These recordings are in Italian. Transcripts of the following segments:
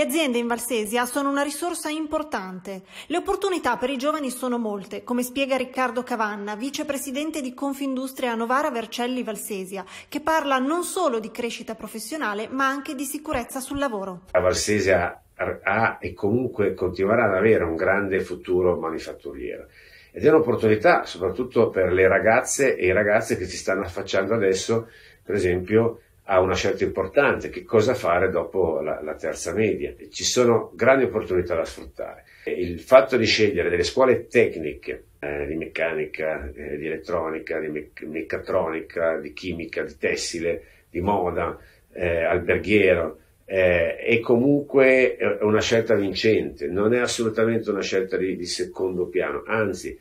Le aziende in Valsesia sono una risorsa importante. Le opportunità per i giovani sono molte, come spiega Riccardo Cavanna, vicepresidente di Confindustria Novara Vercelli Valsesia, che parla non solo di crescita professionale, ma anche di sicurezza sul lavoro. La Valsesia ha e comunque continuerà ad avere un grande futuro manifatturiero. Ed è un'opportunità soprattutto per le ragazze e i ragazzi che si stanno affacciando adesso, per esempio, ha una scelta importante, che cosa fare dopo la, la, terza media. Ci sono grandi opportunità da sfruttare. Il fatto di scegliere delle scuole tecniche eh, di meccanica, eh, di elettronica, di mec- meccatronica, di chimica, di tessile, di moda, eh, alberghiero, eh, è comunque eh, una scelta vincente, non è assolutamente una scelta di, di secondo piano, anzi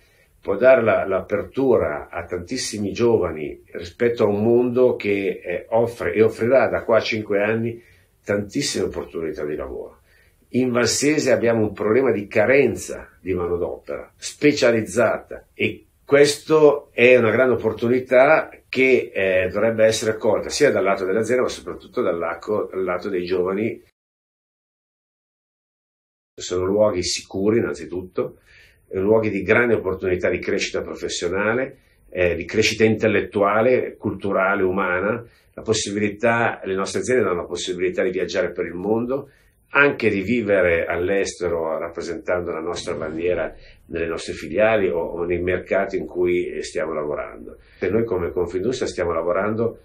può dare l'apertura a tantissimi giovani rispetto a un mondo che eh, offre e offrirà da qua a cinque anni tantissime opportunità di lavoro. In Valsese abbiamo un problema di carenza di manodopera specializzata e questa è una grande opportunità che eh, dovrebbe essere colta sia dal lato dell'azienda ma soprattutto dal lato, dal lato dei giovani. Sono luoghi sicuri innanzitutto, luoghi di grande opportunità di crescita professionale, eh, di crescita intellettuale, culturale, umana, La possibilità, le nostre aziende danno la possibilità di viaggiare per il mondo, anche di vivere all'estero rappresentando la nostra bandiera nelle nostre filiali o, o nei mercati in cui eh, stiamo lavorando. E noi come Confindustria stiamo lavorando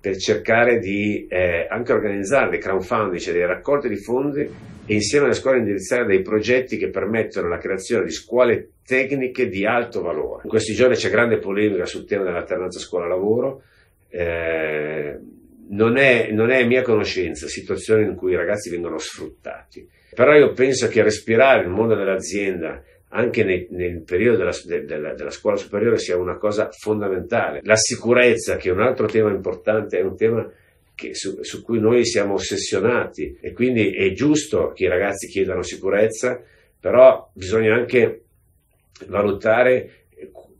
per cercare di eh, anche organizzare dei crowdfunding, cioè delle raccolte di fondi e insieme alle scuole indirizzare dei progetti che permettono la creazione di scuole tecniche di alto valore. In questi giorni c'è grande polemica sul tema dell'alternanza scuola-lavoro. Eh, non, è, non è mia conoscenza situazioni in cui i ragazzi vengono sfruttati, però io penso che respirare il mondo dell'azienda anche nel, nel periodo della, della, della, scuola superiore sia una cosa fondamentale. La sicurezza, che è un altro tema importante, è un tema che, su, su, cui noi siamo ossessionati e quindi è giusto che i ragazzi chiedano sicurezza, però bisogna anche valutare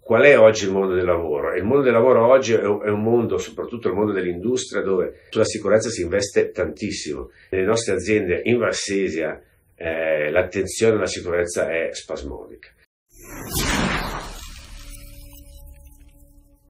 qual è oggi il mondo del lavoro. il mondo del lavoro oggi è un, è un mondo, soprattutto il mondo dell'industria, dove sulla sicurezza si investe tantissimo. Nelle nostre aziende in Varsesia, eh, l'attenzione alla sicurezza è spasmodica.